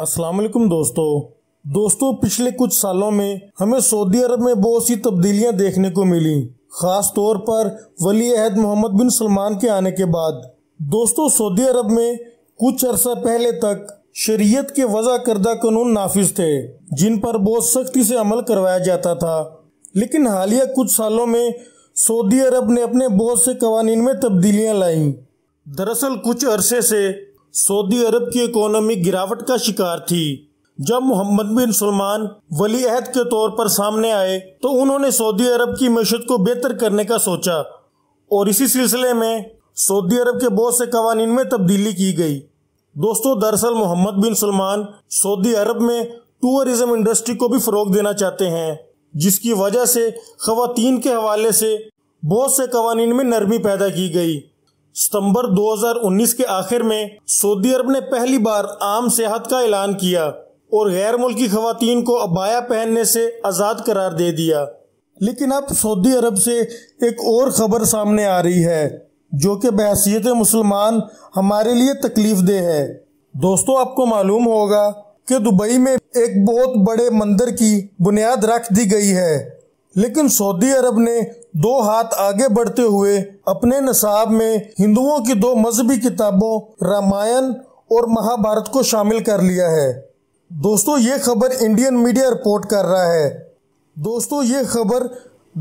अस्सलाम वालेकुम दोस्तों दोस्तों पिछले कुछ सालों में हमें सऊदी अरब में बहुत सी तब्दीलियां देखने को मिली खास तौर पर वली अहद मोहम्मद बिन सलमान के आने के बाद दोस्तों सऊदी अरब में कुछ अरसा पहले तक शरीयत के वजह करदा कानून नाफिज थे जिन पर बहुत सख्ती से अमल करवाया जाता था लेकिन हालिया कुछ सालों में सऊदी अरब ने अपने बहुत से कवानीन में तब्दीलियां लाई दरअसल कुछ अरसे से सऊदी अरब की इकोनॉमी गिरावट का शिकार थी जब मोहम्मद बिन सलमान वली अहद के तौर पर सामने आए तो उन्होंने सऊदी अरब की मीशत को बेहतर करने का सोचा और इसी सिलसिले में सऊदी अरब के बहुत से कवानीन में तब्दीली की गई दोस्तों दरअसल मोहम्मद बिन सलमान सऊदी अरब में टूरिज्म इंडस्ट्री को भी फरोग देना चाहते हैं जिसकी वजह से खातन के हवाले से बहुत से कवानीन में नरमी पैदा की गई सितंबर 2019 के आखिर में सऊदी अरब ने पहली बार आम सेहत का ऐलान किया और गैर मुल्की खातन को अबाया पहनने से आज़ाद करार दे दिया लेकिन अब सऊदी अरब से एक और खबर सामने आ रही है जो कि बहसीत मुसलमान हमारे लिए तकलीफ दे है दोस्तों आपको मालूम होगा कि दुबई में एक बहुत बड़े मंदिर की बुनियाद रख दी गई है लेकिन सऊदी अरब ने दो हाथ आगे बढ़ते हुए अपने नसाब में हिंदुओं की दो मजहबी किताबों रामायण और महाभारत को शामिल कर लिया है दोस्तों ये खबर इंडियन मीडिया रिपोर्ट कर रहा है दोस्तों ये खबर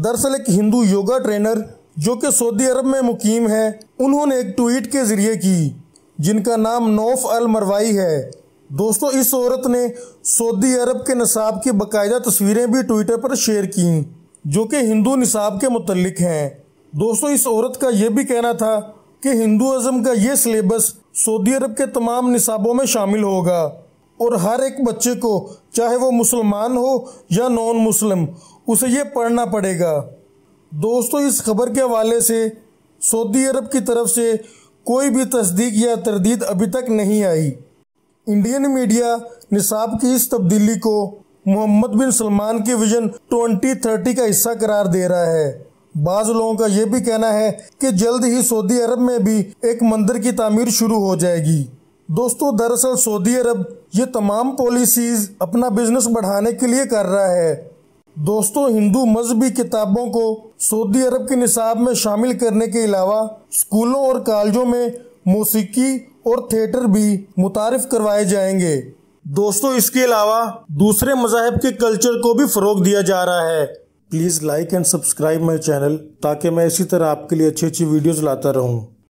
दरअसल एक हिंदू योगा ट्रेनर जो कि सऊदी अरब में मुकीम है उन्होंने एक ट्वीट के ज़रिए की जिनका नाम नौफ अल मरवाई है दोस्तों इस औरत ने सऊदी अरब के नसाब की बाकायदा तस्वीरें भी ट्विटर पर शेयर की जो कि हिंदू निसाब के मुतलक हैं दोस्तों इस औरत का यह भी कहना था कि हिंदुज़म का ये सिलेबस सऊदी अरब के तमाम निसाबों में शामिल होगा और हर एक बच्चे को चाहे वो मुसलमान हो या नॉन मुस्लिम उसे ये पढ़ना पड़ेगा दोस्तों इस खबर के हवाले से सऊदी अरब की तरफ से कोई भी तस्दीक या तरदीद अभी तक नहीं आई इंडियन मीडिया निसाब की इस तब्दीली को मोहम्मद बिन सलमान के विजन 2030 का हिस्सा करार दे रहा है बाज लोगों का यह भी कहना है कि जल्द ही सऊदी अरब में भी एक मंदिर की तमीर शुरू हो जाएगी दोस्तों दरअसल सऊदी अरब ये तमाम पॉलिसीज अपना बिजनेस बढ़ाने के लिए कर रहा है दोस्तों हिंदू मजहबी किताबों को सऊदी अरब के निसाब में शामिल करने के अलावा स्कूलों और कॉलेजों में मौसीकी और थिएटर भी मुतारफ करवाए जाएंगे दोस्तों इसके अलावा दूसरे मजाहब के कल्चर को भी फरोग दिया जा रहा है please like and subscribe my channel ताकि मैं इसी तरह आपके लिए अच्छी अच्छी वीडियोज़ लाता रहूँ